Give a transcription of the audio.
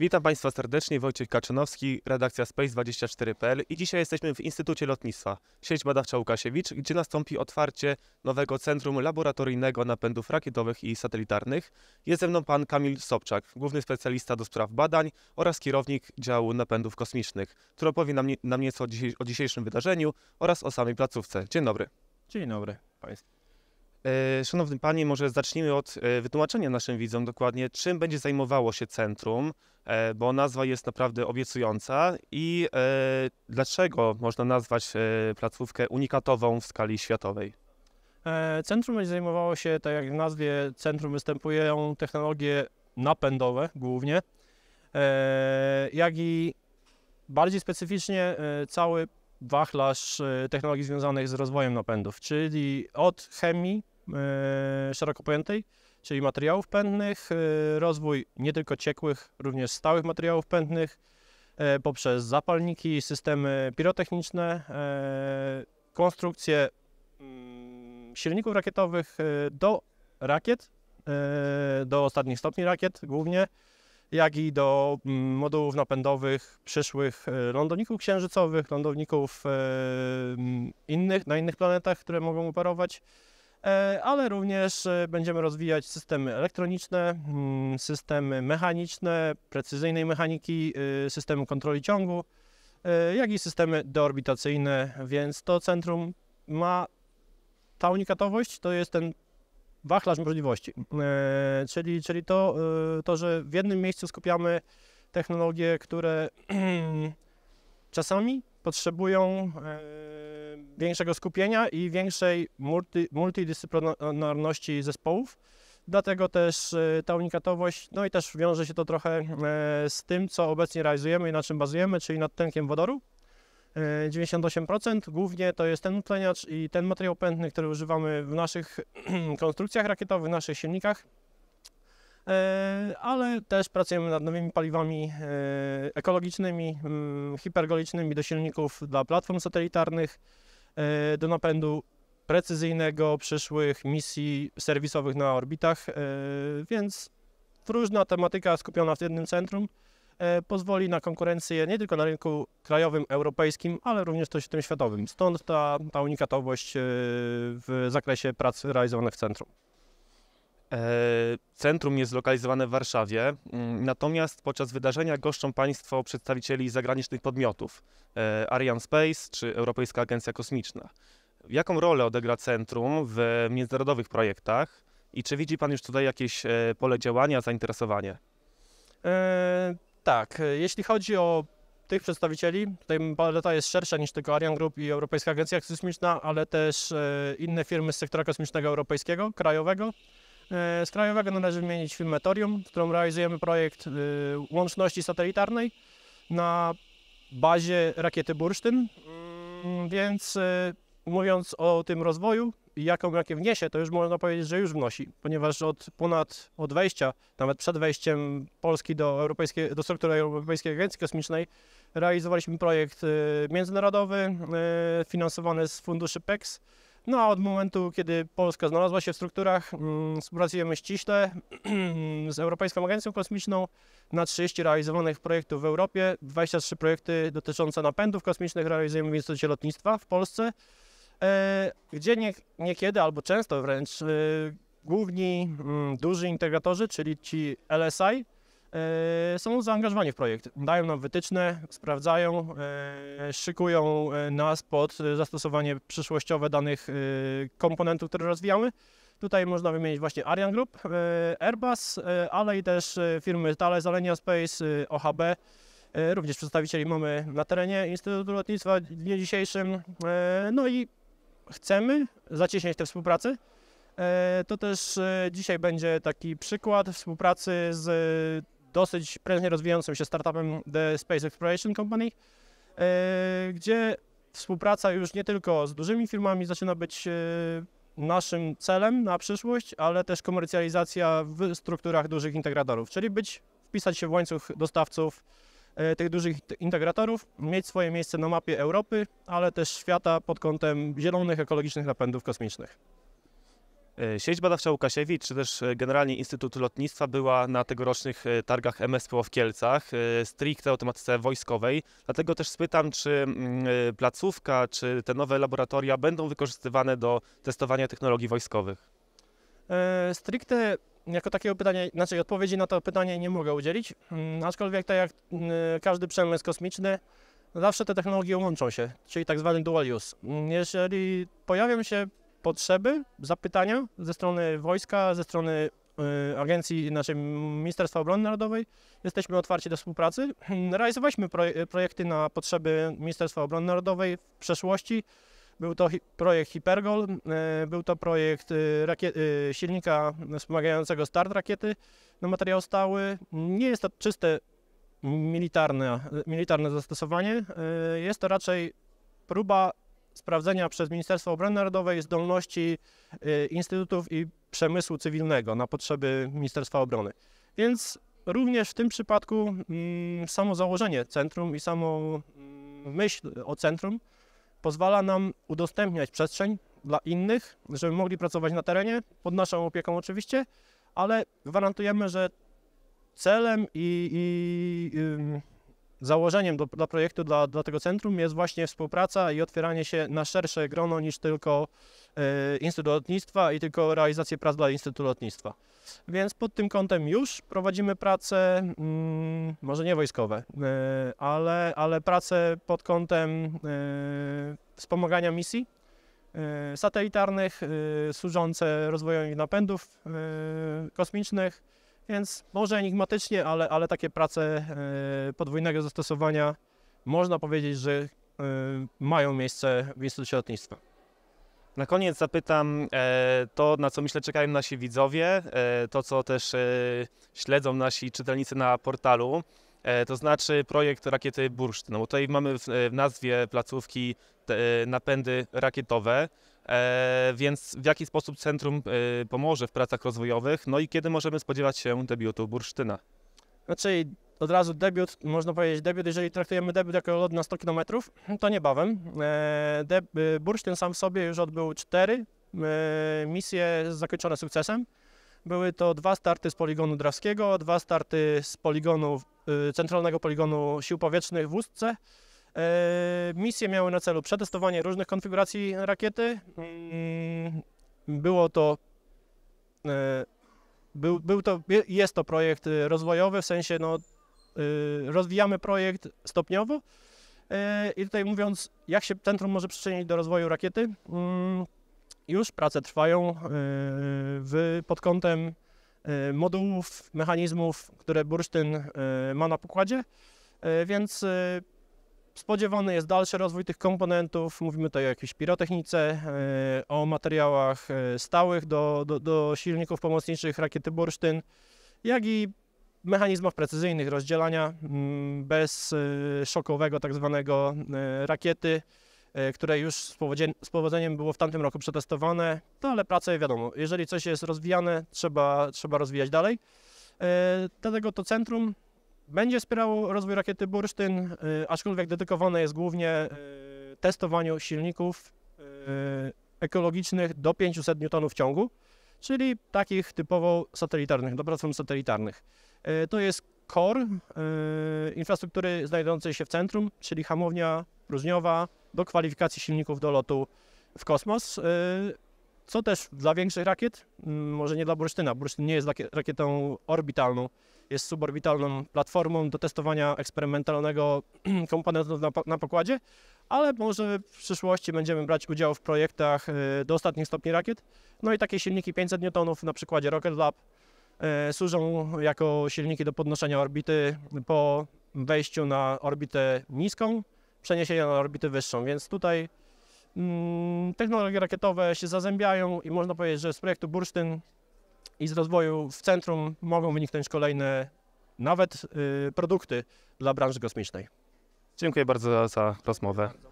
Witam Państwa serdecznie, Wojciech Kaczynowski, redakcja Space24.pl i dzisiaj jesteśmy w Instytucie Lotnictwa, sieć badawcza Łukasiewicz, gdzie nastąpi otwarcie nowego Centrum Laboratoryjnego Napędów Rakietowych i Satelitarnych. Jest ze mną pan Kamil Sobczak, główny specjalista do spraw badań oraz kierownik działu napędów kosmicznych, który opowie nam, nam nieco o, dzisiejszym wydarzeniu oraz o samej placówce. Dzień dobry. Dzień dobry Państwu. E, szanowny Panie, może zacznijmy od e, wytłumaczenia naszym widzom dokładnie, czym będzie zajmowało się centrum, e, bo nazwa jest naprawdę obiecująca i dlaczego można nazwać placówkę unikatową w skali światowej? Centrum będzie zajmowało się, tak jak w nazwie centrum występują technologie napędowe głównie, jak i bardziej specyficznie cały wachlarz technologii związanych z rozwojem napędów, czyli od chemii E, szeroko pojętej, czyli materiałów pędnych, e, rozwój nie tylko ciekłych, również stałych materiałów pędnych e, poprzez zapalniki, systemy pirotechniczne, konstrukcje mm, silników rakietowych do rakiet, do ostatnich stopni rakiet głównie, jak i do mm, modułów napędowych przyszłych lądowników księżycowych, lądowników innych na innych planetach, które mogą operować. E, ale również e, będziemy rozwijać systemy elektroniczne, mm, systemy mechaniczne, precyzyjnej mechaniki, e, systemy kontroli ciągu, jak i systemy deorbitacyjne, więc to centrum ma ta unikatowość, to jest ten wachlarz możliwości, czyli, czyli to, to, że w jednym miejscu skupiamy technologie, które mm, czasami potrzebują e, większego skupienia i większej multi, multidyscyplinarności zespołów. Dlatego też e, ta unikatowość, no i też wiąże się to trochę e, z tym, co obecnie realizujemy i na czym bazujemy, czyli nad tlenkiem wodoru. 98% głównie to jest ten utleniacz i ten materiał pętny, który używamy w naszych konstrukcjach rakietowych, w naszych silnikach. E, ale też pracujemy nad nowymi paliwami e, ekologicznymi, hipergolicznymi do silników dla platform satelitarnych, e, do napędu precyzyjnego przyszłych misji serwisowych na orbitach, więc różna tematyka skupiona w jednym centrum pozwoli na konkurencję nie tylko na rynku krajowym, europejskim, ale również też tym światowym. Stąd ta, ta unikatowość w zakresie prac realizowanych w centrum. E, centrum jest zlokalizowane w Warszawie, mm, natomiast podczas wydarzenia goszczą Państwo przedstawicieli zagranicznych podmiotów e, Ariane Space czy Europejska Agencja Kosmiczna. Jaką rolę odegra centrum w międzynarodowych projektach i czy widzi Pan już tutaj jakieś e, pole działania, zainteresowanie? E, tak, jeśli chodzi o tych przedstawicieli. Tutaj paleta jest szersza niż tylko Arian Group i Europejska Agencja Kosmiczna, ale też inne firmy z sektora kosmicznego europejskiego, krajowego, E, z krajowego należy wymienić filmatorium, w którym realizujemy projekt e, łączności satelitarnej na bazie rakiety Bursztyn. Mm, więc e, mówiąc o tym rozwoju, jaką rakietę wniesie, to już można powiedzieć, że już wnosi, ponieważ od ponad od wejścia, nawet przed wejściem Polski do, europejskiej, do struktury Europejskiej Agencji Kosmicznej realizowaliśmy projekt międzynarodowy finansowany z funduszy PEX no a od momentu, kiedy Polska znalazła się w strukturach, mm, współpracujemy ściśle z Europejską Agencją Kosmiczną na 30 realizowanych projektów w Europie, 23 projekty dotyczące napędów kosmicznych realizujemy w Instytucie Lotnictwa w Polsce, e, gdzie nie, niekiedy albo często wręcz e, główni mm, duży integratorzy, czyli ci LSI, E, są zaangażowani w projekt. Dają nam wytyczne, sprawdzają, e, szykują e, nas pod zastosowanie przyszłościowe danych komponentów, które rozwijamy. Tutaj można wymienić właśnie Arian Group, Airbus, ale i też firmy Thales, Alenia Space, OHB. Również przedstawicieli mamy na terenie Instytutu Lotnictwa w dniu dzisiejszym. No i chcemy zacieśniać tę współpracę. To też dzisiaj będzie taki przykład współpracy z dosyć prężnie rozwijającym się startupem The Space Exploration Company, e, gdzie współpraca już nie tylko z dużymi firmami zaczyna być e, naszym celem na przyszłość, ale też komercjalizacja w strukturach dużych integratorów, czyli być, wpisać się w łańcuch dostawców e, tych dużych integratorów, mieć swoje miejsce na mapie Europy, ale też świata pod kątem zielonych, ekologicznych napędów kosmicznych. E, sieć badawcza Łukasiewicz, czy też e, generalnie Instytut Lotnictwa była na tegorocznych e, targach MSP w Kielcach, stricte o tematyce wojskowej. Dlatego też spytam, czy mm, placówka, czy te nowe laboratoria będą wykorzystywane do testowania technologii wojskowych? E, stricte jako takiego pytania, znaczy odpowiedzi na to pytanie nie mogę udzielić, mm, aczkolwiek tak jak mm, każdy przemysł kosmiczny, zawsze te technologie łączą się, czyli tak zwany dual use. Jeżeli pojawią się potrzeby, zapytania ze strony wojska, ze strony y, agencji naszej Ministerstwa Obrony Narodowej. Jesteśmy otwarci do współpracy. Realizowaliśmy projekty na potrzeby Ministerstwa Obrony Narodowej w przeszłości. Był to projekt Hypergol, y, był to projekt y, silnika wspomagającego start rakiety na materiał stały. Nie jest to czyste militarne, militarne zastosowanie, jest to raczej próba sprawdzenia przez Ministerstwo Obrony Narodowej zdolności y, instytutów i przemysłu cywilnego na potrzeby Ministerstwa Obrony. Więc również w tym przypadku mm, samo założenie centrum i samo mm, myśl o centrum pozwala nam udostępniać przestrzeń dla innych, żeby mogli pracować na terenie, pod naszą opieką oczywiście, ale gwarantujemy, że celem i, i założeniem do, dla projektu, dla, dla tego centrum jest właśnie współpraca i otwieranie się na szersze grono niż tylko y, Instytut Lotnictwa i tylko realizację prac dla Instytutu Lotnictwa. Więc pod tym kątem już prowadzimy prace, mm, może nie wojskowe, e, ale, ale prace pod kątem e, wspomagania misji satelitarnych, służące rozwojowi napędów kosmicznych, więc może enigmatycznie, ale, ale takie prace e, podwójnego zastosowania można powiedzieć, że e, mają miejsce w Instytucie Lotnictwa. Na koniec zapytam e, to, na co myślę czekają nasi widzowie, to co też śledzą nasi czytelnicy na portalu. E, to znaczy projekt rakiety Bursztyn. No bo tutaj mamy w, e, w nazwie placówki te, e, napędy rakietowe, e, więc w jaki sposób centrum e, pomoże w pracach rozwojowych, no i kiedy możemy spodziewać się debiutu Bursztyna? Znaczy od razu debiut, można powiedzieć debiut, jeżeli traktujemy debiut jako lot na 100 km, to niebawem. E, de, Bursztyn sam w sobie już odbył cztery misje zakończone sukcesem. Były to dwa starty z poligonu Drawskiego, dwa starty z poligonu, y, Centralnego Poligonu Sił Powietrznych w Ustce. Y, misje miały na celu przetestowanie różnych konfiguracji rakiety. Mm, było to y, był, był to, jest to projekt rozwojowy, w sensie no, rozwijamy projekt stopniowo. I tutaj mówiąc, jak się centrum może przyczynić do rozwoju rakiety, mm, już prace trwają e, w, pod kątem e, modułów, mechanizmów, które bursztyn e, ma na pokładzie, więc spodziewany jest dalszy rozwój tych komponentów. Mówimy tutaj o jakiejś pirotechnice, o materiałach stałych do, do, do silników pomocniczych rakiety bursztyn, jak i mechanizmach precyzyjnych rozdzielania mm, bez szokowego tak zwanego rakiety. E, które już z powodzeniem było w tamtym roku przetestowane, no ale prace wiadomo, jeżeli coś jest rozwijane, trzeba, trzeba rozwijać dalej. E, dlatego to centrum będzie wspierało rozwój rakiety Bursztyn, e, aczkolwiek dedykowane jest głównie testowaniu silników ekologicznych do 500 N ciągu, czyli takich typowo satelitarnych, do platform satelitarnych. To jest core infrastruktury znajdującej się w centrum, czyli hamownia próżniowa, do kwalifikacji silników do lotu w kosmos, y, co też dla większych rakiet, mm, może nie dla Bursztyna, Bursztyn nie jest rakietą orbitalną, jest suborbitalną platformą do testowania eksperymentalnego komponentu na, pokładzie, ale może w przyszłości będziemy brać udział w projektach y, do ostatnich stopni rakiet. No i takie silniki 500 N na przykładzie Rocket Lab y, służą jako silniki do podnoszenia orbity po wejściu na orbitę niską, przeniesienia na orbitę wyższą, więc tutaj mm, technologie rakietowe się zazębiają i można powiedzieć, że z projektu Bursztyn i z rozwoju w centrum mogą wyniknąć kolejne nawet y, produkty dla branży kosmicznej. Dziękuję bardzo za rozmowę.